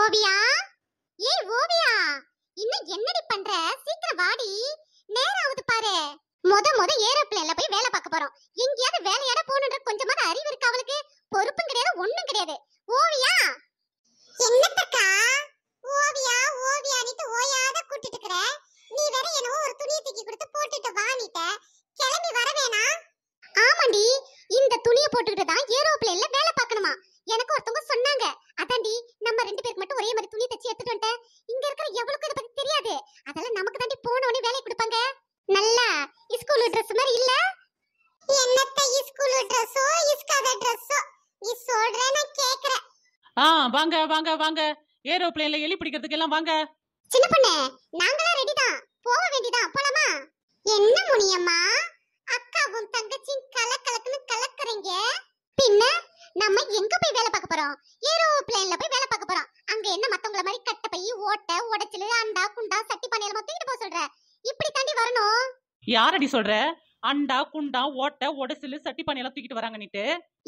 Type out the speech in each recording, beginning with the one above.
ஓவியா ஏய் ஓவியா இன்னும் என்னடி பண்ற சீக்கிரம் வாடி நேரம் ஆகுது பாரு முத முத ஏரோப்ளேன்ல போய் வேலை பார்க்க போறோம் எங்கேயாவது வேலையாட போகணுன்ற கொஞ்சமாவது அறிவு இருக்கு அவளுக்கு பொறுப்பும் கிடையாது ஒண்ணும் கிடையாது ஓவியா என்னத்தக்கா ஓவியா ஓவியானிட்டு ஓயாத கூட்டிட்டு இருக்கிற நீ வேற என்னவோ ஒரு துணியை தூக்கி கொடுத்து போட்டுட்டு வானிட்ட கிளம்பி வர வேணாம் ஆமாண்டி இந்த துணியை போட்டுக்கிட்டு தான் ஆ வாங்க வாங்க வாங்க ஏரோப்ளேன்ல எலி பிடிக்கிறதுக்கு எல்லாம் வாங்க சின்ன பொண்ணு நாங்களாம் ரெடி தான் போக வேண்டியதான் போலாமா என்ன முனியம்மா அக்காவும் தங்கச்சியும் கலக்கலக்குன்னு கலக்குறீங்க பின்ன நம்ம எங்க போய் வேலை பார்க்க போறோம் ஏரோப்ளேன்ல போய் வேலை பார்க்க போறோம் அங்க என்ன மத்தவங்கள மாதிரி கட்ட பை ஓட்ட உடைச்சலு அண்டா குண்டா சட்டி பானையில மத்திட்டு போக சொல்ற இப்படி தாண்டி வரணும் யாரடி சொல்ற அண்டா குண்டா ஓட்ட உடசிலு சட்டி பானையெல்லாம் தூக்கிட்டு வராங்கன்னுட்டு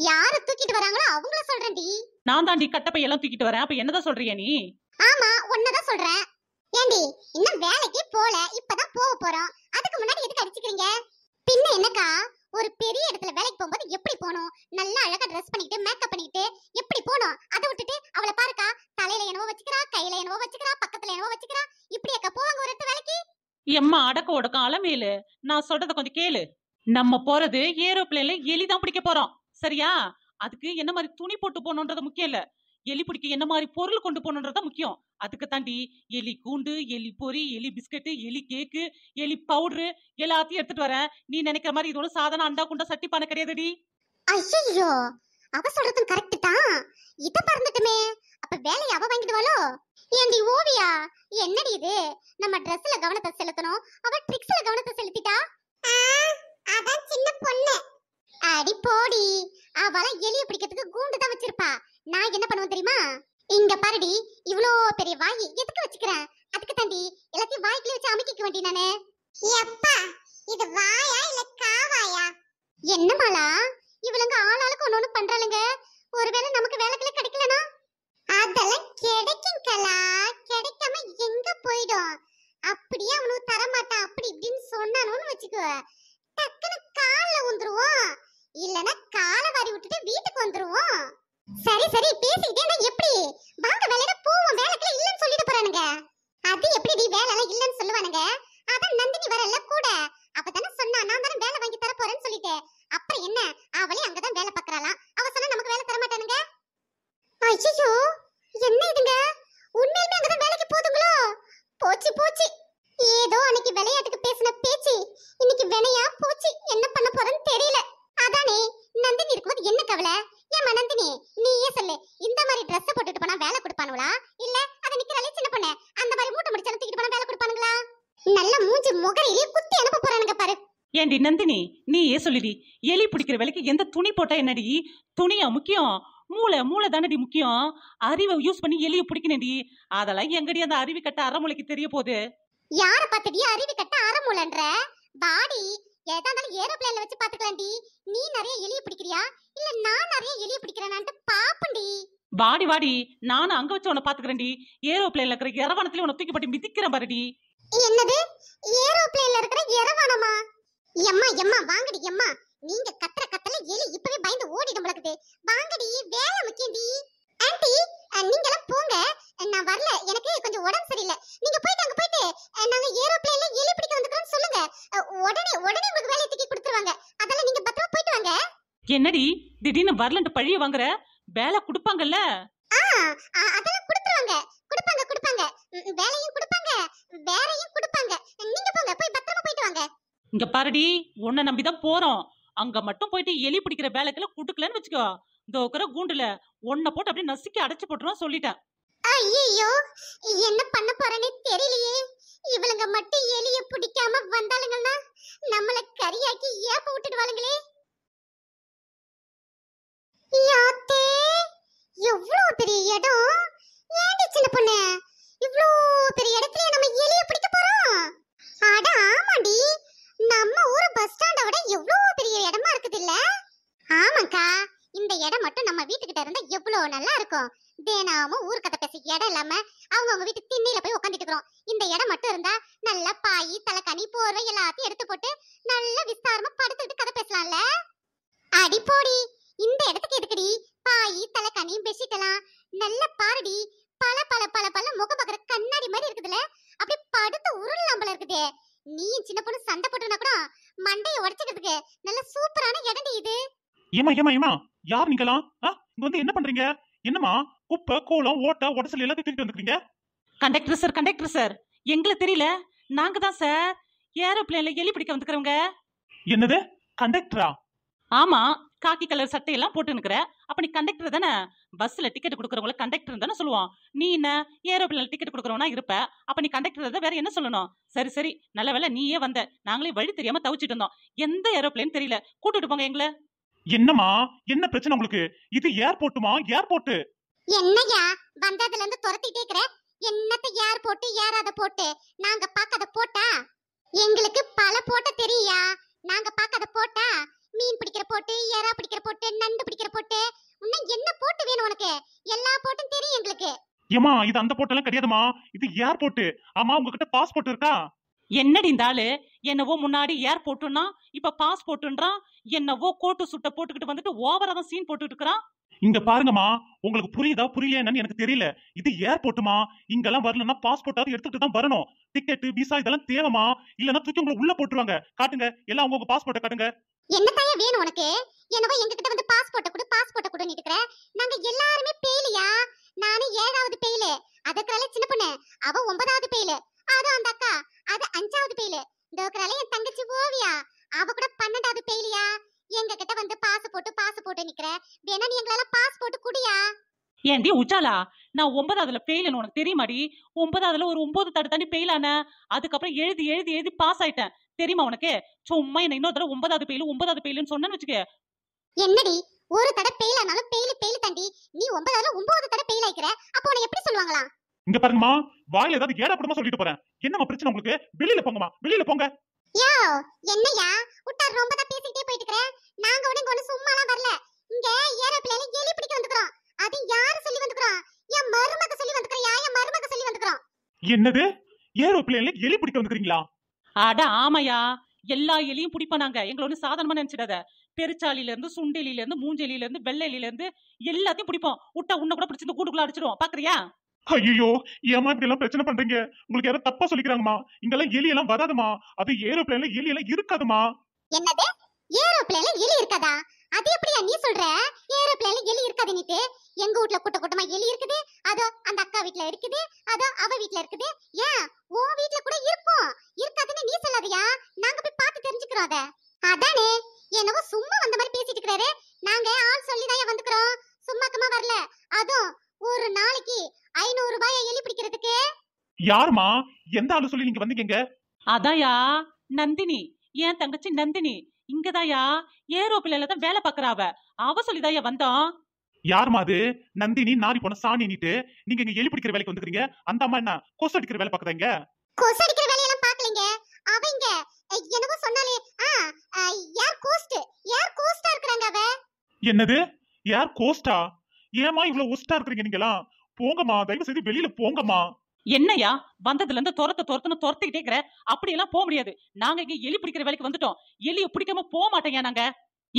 யார தூக்கிட்டு வராங்களோ அவங்கள சொல்றேன் சொல்றேன்டி நான் தாண்டி கட்டப்பையெல்லாம் தூக்கிட்டு வரேன் அப்ப என்னதான் சொல்றியா நீ ஆமா ஒன்னதான் சொல்றேன் ஏண்டி இன்னும் வேலைக்கு போல இப்பதான் போக போறோம் அதுக்கு முன்னாடி எதுக்கு அடிச்சுக்கிறீங்க பின்ன என்னக்கா ஒரு பெரிய இடத்துல வேலைக்கு போகும்போது எப்படி போகணும் நல்லா அழகா ட்ரெஸ் பண்ணிட்டு மேக்கப் பண்ணிட்டு எப்படி போகணும் அதை விட்டுட்டு அவளை பாருக்கா தலையில என்னவோ வச்சுக்கிறா கையில என்னவோ வச்சுக்கிறா பக்கத்துல என்னவோ வச்சுக்கிறா இப்படி அக்கா போவாங்க ஒரு இடத்துல வேலைக்கு எம்மா அடக்க ஒடக்கம் அலமேலு நான் சொல்றத கொஞ்சம் கேளு நம்ம போறது ஏரோப்ளேன்ல எலிதான் பிடிக்க போறோம் சரியா அதுக்கு என்ன மாதிரி துணி போட்டு போகணுன்றது முக்கியம் இல்ல எலி பிடிக்க என்ன மாதிரி பொருள் கொண்டு போகணுன்றது முக்கியம் அதுக்கு தாண்டி எலி கூண்டு எலி பொறி எலி பிஸ்கட்டு எலி கேக்கு எலி பவுடரு எல்லாத்தையும் எடுத்துட்டு வரேன் நீ நினைக்கிற மாதிரி இதோட சாதனம் அண்டா குண்டா சட்டி பானை கிடையாதுடி ஐயோ அவ சொல்றதும் கரெக்ட் தான் இத மறந்துட்டுமே அப்ப வேலைய அவ வாங்கிடுவாளோ ஏண்டி ஓவியா என்னடி இது நம்ம Dressல கவனத்தை செலுத்தணும் அவ Tricksல கவனத்தை செலுத்திட்டா அதான் சின்ன பொண்ணு அடி போடி அவள எலிய பிடிக்கிறதுக்கு கூண்டு தான் வச்சிருப்பா நான் என்ன பண்ணுவேன் தெரியுமா இங்க பாருடி இவ்ளோ பெரிய வாய் எதுக்கு வச்சுக்கிறேன் அதுக்கு தாண்டி எல்லாத்தையும் வாய்க்குள்ள வச்சு அமைக்க வேண்டி நானு எப்பா இது வாயா இல்ல காவாயா என்ன மாலா இவளுங்க ஆளாளுக்கு ஒண்ணு பண்றாளுங்க ஒருவேளை நமக்கு வேலைக்குள்ள கிடைக்கலனா அதெல்லாம் கிடைக்கும் கலா கிடைக்காம எங்க போயிடும் அப்படியே அவனுக்கு தரமாட்டான் அப்படி இப்படின்னு சொன்னானோன்னு வச்சுக்கோ டக்குன்னு காலில் உந்துருவோம் சரி சரி பேசிக்கிட்டே இருந்தா எப்படி வாங்க வேலையில போவோம் வேலைக்கு இல்லன்னு சொல்லிட்டு போறானுங்க அது எப்படி நீ வேலைல இல்லன்னு சொல்லுவானுங்க அதான் நந்தினி வரல கூட அப்பதானே சொன்னா நான் தானே வேலை வாங்கி தர போறேன்னு சொல்லிட்டு அப்புறம் என்ன அவளே அங்கதான் வேலை பாக்குறாளாம் அவ சொன்னா நமக்கு வேலை தர மாட்டானுங்க ஐயோ என்ன இதுங்க உண்மையிலுமே அங்கதான் வேலைக்கு போதுங்களோ போச்சு போச்சு ஏதோ அன்னைக்கு விளையாட்டுக்கு பேசின பேச்சு இன்னைக்கு வினையா போச்சு என்ன பண்ண போறேன்னு தெரியல அதானே நந்தினி இருக்கும்போது என்ன கவலை ஏமா நந்தினி சொல்லு இந்த மாதிரி Dress போட்டுட்டு போனா வேலை கொடுப்பானுங்களா இல்ல அத நிக்கிறாலே சின்ன பொண்ணு அந்த மாதிரி மூட்டை முடிச்சு தூக்கிட்டு போனா வேலை கொடுப்பானுங்களா நல்ல மூஞ்சி முகரையிலே குத்தி அனுப்ப போறானுங்க பாரு ஏண்டி நந்தினி நீ ஏ சொல்லிடி எலி பிடிக்கிற வேலைக்கு எந்த துணி போட்டா என்னடி துணியா முக்கியம் மூளை மூளை தானடி முக்கியம் அறிவை யூஸ் பண்ணி எலிய பிடிக்கணும்டி அதெல்லாம் எங்கடி அந்த அறிவு கட்ட அறமூளைக்கு தெரிய போகுது யார பாத்துடி அறிவு கட்ட அறமூளைன்ற பாடி எதா இருந்தாலும் ஏரோப்ளேன்ல வச்சு பாத்துக்கலாம்டி நீ நிறைய எலிய பிடிக்கிறியா இல்ல நான் நிறைய எலிய பிடிக்கிறேனான்ட்டு வாடி வாடி நானும் அங்க வச்சு உன்னை பாத்துக்கிறேன்டி ஏரோப்ளைன்ல இருக்கிற இரவானத்துல உன தூக்கி போட்டு மிதிக்கிறேன் பாருடி என்னது ஏரோப்ளைன்ல இருக்கிற இரவானமா எம்மா எம்மா வாங்கடி எம்மா நீங்க கத்துற கத்தல எலி இப்பவே பயந்து ஓடிடும் பழக்குது வாங்கடி வேலை முக்கியம்டி ஆன்ட்டி நீங்க எல்லாம் போங்க நான் வரல எனக்கு கொஞ்சம் உடம்பு சரியில்லை நீங்க போயிட்டு அங்க போயிட்டு நாங்க ஏரோப்ளைன்ல எலி பிடிக்க வந்துக்கிறோம்னு சொல்லுங்க உடனே உடனே உங்களுக்கு வேலையை தூக்கி கொடுத்துருவாங்க அதெல்லாம் நீங்க பத்திரமா போயிட்டு வாங்க என்னடி திடீர்னு வரலன்ட்டு பழிய வாங்குற வேலை கொடுப்பாங்கல்ல அதெல்லாம் கொடுத்துருவாங்க கொடுப்பாங்க கொடுப்பாங்க வேலையும் கொடுப்பாங்க வேலையும் கொடுப்பாங்க நீங்க போங்க போய் பத்திரமா போயிட்டு இங்க பாருடி உன்னை நம்பி தான் போறோம் அங்க மட்டும் போயிட்டு எலி பிடிக்கிற வேலைக்கெல்லாம் குடுக்கலன்னு வச்சுக்கோ இந்த உக்கற கூண்டுல உன்னை போட்டு அப்படியே நசுக்கி அடைச்சு போட்டுருவோம் சொல்லிட்டேன் ஐயோ என்ன பண்ண போறேன்னு தெரியலையே இவளுங்க மட்டும் எலிய பிடிக்காம வந்தாளுங்கன்னா நம்மள கரியாக்கி ஏப்ப விட்டுடுவாளுங்களே கேட்டதும் ஏன்டி சின்ன பொண்ணு இவ்ளோ பெரிய இடத்துல நம்ம எலிய பிடிக்க போறோம் அட ஆமாடி நம்ம ஊர் பஸ் ஸ்டாண்ட விட எவ்ளோ பெரிய இடமா இருக்குது இல்ல ஆமாக்கா இந்த இடம் மட்டும் நம்ம வீட்டுக்கிட்ட இருந்தா எவ்வளவு நல்லா இருக்கும் தினமும் ஊர் கதை பேச இடம் இல்லாம அவங்க அவங்க வீட்டு திண்ணையில போய் உட்காந்துட்டு இந்த இடம் மட்டும் இருந்தா நல்லா பாய் தலைக்கனி போர்வை எல்லாத்தையும் எடுத்து போட்டு நல்லா விஸ்தாரமா படுத்துட்டு கதை பேசலாம்ல அடி போடி இந்த இடத்துக்கு எதுக்குடி பாய் தலைக்கணி பெட்ஷீட் எல்லாம் நல்லா பாருடி பல பல பல பல முகம் பாக்குற கண்ணாடி மாதிரி இருக்குதுல அப்படி படுத்து உருளலாம் போல இருக்குது நீ சின்ன பொண்ணு சண்டை போட்டுனா கூட மண்டையை உடைச்சுக்கிறதுக்கு நல்ல சூப்பரான இடம்டி இது ஏமா ஏமா ஏமா யார் நீங்களாம் இங்க வந்து என்ன பண்றீங்க என்னமா குப்பை கோலம் ஓட்ட உடசல் எல்லாத்தையும் தூக்கிட்டு வந்துக்கிறீங்க கண்டக்டர் சார் கண்டக்டர் சார் எங்களுக்கு தெரியல நாங்க தான் சார் ஏரோப்ளேன்ல எலி பிடிக்க வந்துக்கிறவங்க என்னது கண்டக்டரா ஆமா காக்கி கலர் சட்டையெல்லாம் போட்டு நிற்கிற அப்போ நீ கண்டக்டர் தானே பஸ்ஸில் டிக்கெட் கொடுக்குறவங்களுக்கு கண்டக்டர் தானே சொல்லுவோம் நீ என்ன ஏரோப்ளைனில் டிக்கெட் கொடுக்குறவனா இருப்ப அப்போ நீ கண்டக்டர் தான் வேற என்ன சொல்லணும் சரி சரி நல்ல வேலை நீயே வந்த நாங்களே வழி தெரியாமல் தவிச்சிட்டு இருந்தோம் எந்த ஏரோப்ளைன் தெரியல கூட்டிட்டு போங்க எங்களை என்னம்மா என்ன பிரச்சனை உங்களுக்கு இது ஏர்போர்ட்டுமா ஏர்போர்ட் என்னையா வந்ததுல இருந்து துரத்திட்டே இருக்கிற என்னத்த ஏர் போட்டு ஏறாத போட்டு நாங்க பாக்காத போட்டா எங்களுக்கு பல போட்ட தெரியா நாங்க பாக்காத போட்டா மீன் பிடிக்கிற போட்டு எறா பிடிக்கிற போட்டு நண்டு பிடிக்கிற போட்டு இன்னும் என்ன போட்டு வேணும் உனக்கு எல்லா போட்டும் தெரியும் எங்களுக்கு ஏமா இது அந்த எல்லாம் கிடையாதுமா இது ஏர்போர்ட் ஆமா உங்ககிட்ட பாஸ்போர்ட் இருக்கா என்னடி இந்த என்னவோ முன்னாடி ஏர்போர்ட்னா இப்ப பாஸ்போர்ட்ன்றான் என்னவோ கோட்டு சுட்ட போட்டுக்கிட்டு வந்துட்டு ஓவரா தான் சீன் போட்டுட்டு இருக்கிறான் இங்க பாருங்கம்மா உங்களுக்கு புரியுதா புரியலையான்னு எனக்கு தெரியல இது ஏர்போர்ட்டுமா இங்கெல்லாம் வரலன்னா பாஸ்போர்ட்டாவது எடுத்துட்டு தான் வரணும் டிக்கெட் விசா இதெல்லாம் தேவைமா இல்லைன்னா தூக்கி உங்களை உள்ள போட்டுருவாங்க காட்டுங்க எல்லாம் உங்க பாஸ்போர்ட்டை காட்டுங்க என்ன தாயா வேணும் உனக்கு என்னவோ எங்ககிட்ட வந்து பாஸ்போர்ட்டை கொடு பாஸ்போர்ட்டை கொடு இருக்கிற நாங்க எல்லாருமே பேயிலையா நானு ஏழாவது பேயில அதுக்குறால சின்ன பொண்ணு அவ ஒன்பதாவது பேயில அது அந்த அக்கா அது அஞ்சாவது பேயில தோக்குறால என் தங்கச்சி ஓவியா அவ கூட பன்னெண்டாவது பேயிலையா எங்க கிட்ட வந்து பாஸ் போட்டு பாஸ் போட்டு நிக்கிற வேணா நீ எங்களால பாஸ் போட்டு குடியா ஏன்டி உச்சாலா நான் ஒன்பதாவதுல பெயிலன்னு உனக்கு தெரியுமாடி ஒன்பதாவதுல ஒரு ஒன்பது தடு தண்ணி பெயிலான அதுக்கப்புறம் எழுதி எழுதி எழுதி பாஸ் ஆயிட்டேன் தெரியுமா உனக்கு சும்மா என்ன இன்னொரு தடவை ஒன்பதாவது பெயில் ஒன்பதாவது பெயிலுன்னு சொன்னேன்னு வச்சுக்க என்னடி ஒரு தடவை பெயில் ஆனாலும் பெயிலு தாண்டி நீ ஒன்பதாவது ஒன்பது தடவை பெயில் ஆயிக்கிற அப்போ உன எப்படி சொல்லுவாங்களா இங்க பாருங்கம்மா வாயில ஏதாவது ஏடாப்படமா சொல்லிட்டு போறேன் என்னம்மா பிரச்சனை உங்களுக்கு வெளியில போங்கம்மா வெளியில போங்க யோ என்னையா உட்டார் ரொம்ப தான் பேசிட்டே போயிட்டு இருக்கற நாங்க உடனே கொண்டு சும்மாலாம் வரல இங்க ஏரோப்ளேன்ல எலி பிடிக்க வந்துக்கறோம் அது யாரு சொல்லி வந்துக்கறோம் என் மருமக சொல்லி வந்துக்கறோம் யா என் மருமக சொல்லி வந்துக்கறோம் என்னது ஏரோப்ளேன்ல எலி பிடிக்க வந்துக்கறீங்களா அட ஆமையா எல்லா எலியும் பிடிப்போம் நாங்க எங்களை ஒன்றும் சாதனமா நினைச்சிடாத பெருச்சாலில இருந்து சுண்டெலில இருந்து மூஞ்செலில இருந்து வெள்ளையில இருந்து எல்லாத்தையும் பிடிப்போம் விட்டா உன்ன கூட பிடிச்சிருந்து கூட்டுக்குள்ள அடிச்சிடும் பாக்குறியா ஐயோ ஏமா இப்படி எல்லாம் பிரச்சனை பண்றீங்க உங்களுக்கு யாரும் தப்பா சொல்லிக்கிறாங்கம்மா இங்கெல்லாம் எலி எல்லாம் வராதுமா அது ஏரோப்ளேன்ல எலி எல்லாம் இருக்காதுமா என்னது ஏரோப்ளேன்ல எலி இருக்காதா அது எப்படியா நீ சொல்ற ஏரோப்ளேன்ல எலி இருக்காது நீட்டு எங்க வீட்ல கூட்ட குட்டமா எலி இருக்குது அதோ அந்த அக்கா வீட்ல இருக்குது அதோ அவ வீட்ல இருக்குது ஏன் ஓ வீட்ல கூட இருக்கும் இருக்காதுன்னு நீ சொல்லாதயா நாங்க போய் பார்த்து தெரிஞ்சுக்கிறோம் அத அதானே என்னவோ சும்மா வந்த மாதிரி பேசிட்டு இருக்கிறாரு நாங்க ஆள் வந்துக்குறோம் வந்துக்கிறோம் சும்மாக்கமா வரல அதுவும் ஒரு நாளைக்கு ஐநூறு ரூபாய எலி பிடிக்கிறதுக்கு யாருமா எந்த ஆளு சொல்லி நீங்க வந்தீங்க அதாயா நந்தினி என் தங்கச்சி நந்தினி இங்கதாயா ஏரோப்ளேன்ல தான் வேலை பாக்குறாவ அவ சொல்லிதாயா வந்தோம் யாருமா அது நந்தினி நாரி போன சாணி நீட்டு நீங்க இங்க எலி பிடிக்கிற வேலைக்கு வந்துக்கிறீங்க அந்த அம்மா என்ன கொசு அடிக்கிற வேலை பாக்குறீங்க கொசு அடிக்கிற வேலையெல்லாம் பாக்கலங்க அவங்க என்னவோ சொன்னாலே யார் கோஸ்ட் யார் கோஸ்டா இருக்கறாங்க அவ என்னது யார் கோஸ்டா ஏமா இவ்வளவு ஒஸ்டா இருக்கறீங்க நீங்கலாம் போங்கம்மா தயவு செய்து வெளியில போங்கம்மா என்னையா வந்ததுல இருந்து துரத்த துரத்துன்னு துரத்துக்கிட்டே இருக்கிற அப்படி எல்லாம் போக முடியாது நாங்க இங்க எலி பிடிக்கிற வேலைக்கு வந்துட்டோம் எலியை பிடிக்காம போக மாட்டேங்க நாங்க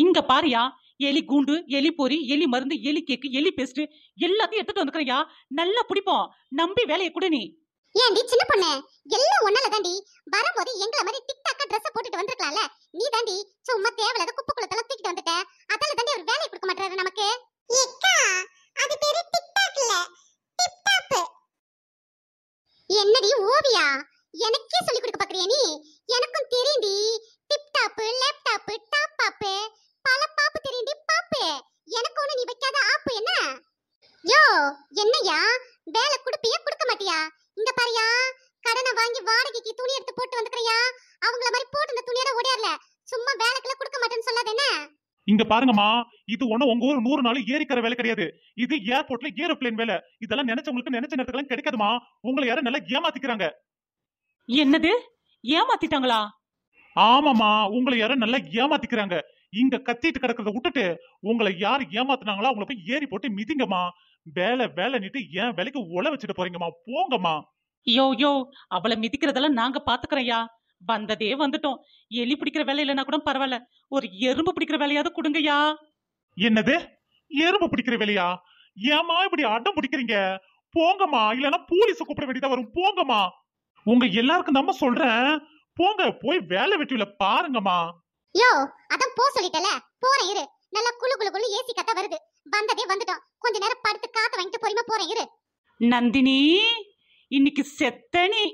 இங்க பாரியா எலி கூண்டு எலி பொறி எலி மருந்து எலி கேக்கு எலி பேஸ்ட் எல்லாத்தையும் எடுத்துட்டு வந்துக்கிறியா நல்லா பிடிப்போம் நம்பி வேலையை கொடு நீ ஏன்டி சின்ன பொண்ணு எல்லாம் ஒன்னால தாண்டி வரும்போது எங்களை மாதிரி டிக்டாக்கா ட்ரெஸ் போட்டுட்டு வந்திருக்கலாம்ல நீ தாண்டி சும்மா தேவையில்லாத குப்பை குளத்துல தூக்கிட்டு வந்துட்ட அதால தாண்டி அவர் வேலையை கொடுக்க மாட்டாரு நமக்கு ஏக்கா அது பேரு டிக்டாக் இல்ல டிப் டாப் என்னடி ஓவியா எனக்கே சொல்லி கொடுக்க பாக்குறியா நீ எனக்கும் தெரியும்டி டிப் டாப் லேப்டாப் டாப் பாப்பு பல பாப்பு தெரியும்டி பாப்பு எனக்கு ஒண்ணு நீ வைக்காத ஆப்பு என்ன யோ என்னையா வேலை கொடுப்பியா கொடுக்க மாட்டியா இங்க பாரியா கடனை வாங்கி வாடகைக்கு துணி எடுத்து போட்டு வந்துக்கிறியா அவங்கள மாதிரி போட்டு இந்த துணியோட ஓடியார்ல சும்மா வேலைக்குள்ள கொடுக்க மாட்டேன்னு சொல்லாத என்ன இங்க பாருங்கம்மா இது ஒண்ணு உங்க ஊர் நூறு நாள் ஏறிக்கிற வேலை கிடையாது இது ஏர்போர்ட்ல ஏரோப்ளேன் வேலை இதெல்லாம் நினைச்சவங்களுக்கு நினைச்ச நேரத்துக்கு கிடைக்காதுமா உங்களை யாரும் நல்லா ஏமாத்திக்கிறாங்க என்னது ஏமாத்திட்டாங்களா ஆமாமா உங்களை யாரும் நல்லா ஏமாத்திக்கிறாங்க இங்க கத்திட்டு கிடக்கிறத விட்டுட்டு உங்களை யார் ஏமாத்தினாங்களோ அவங்கள போய் ஏறி போட்டு மிதிங்கம்மா வேலை வேலை நிட்டு ஏன் வேலைக்கு உழ வச்சுட்டு போறீங்கம்மா போங்கம்மா யோ யோ அவளை மிதிக்கிறதெல்லாம் நாங்க பாத்துக்கிறோம்யா வந்ததே வந்துட்டோம் எலி பிடிக்கிற வேலை இல்லைன்னா கூட பரவாயில்ல ஒரு எறும்பு பிடிக்கிற வேலையாவது கொடுங்கய்யா என்னது எறும்பு பிடிக்கிற வேலையா ஏமா இப்படி அடம் பிடிக்கிறீங்க போங்கம்மா இல்லைன்னா போலீஸ் கூப்பிட வேண்டியதா வரும் போங்கம்மா உங்க எல்லாருக்கும் நம்ம சொல்றேன் போங்க போய் வேலை வெட்டியில பாருங்கம்மா யோ அதான் போ சொல்லிட்டல போற இரு நல்லா குளு குளு குளு ஏசி கத்த வருது வந்ததே வந்துட்டோம் கொஞ்ச நேரம் படுத்து காத்து வாங்கிட்டு பொறுமை போறேன் இரு நந்தினி இன்னைக்கு செத்தனி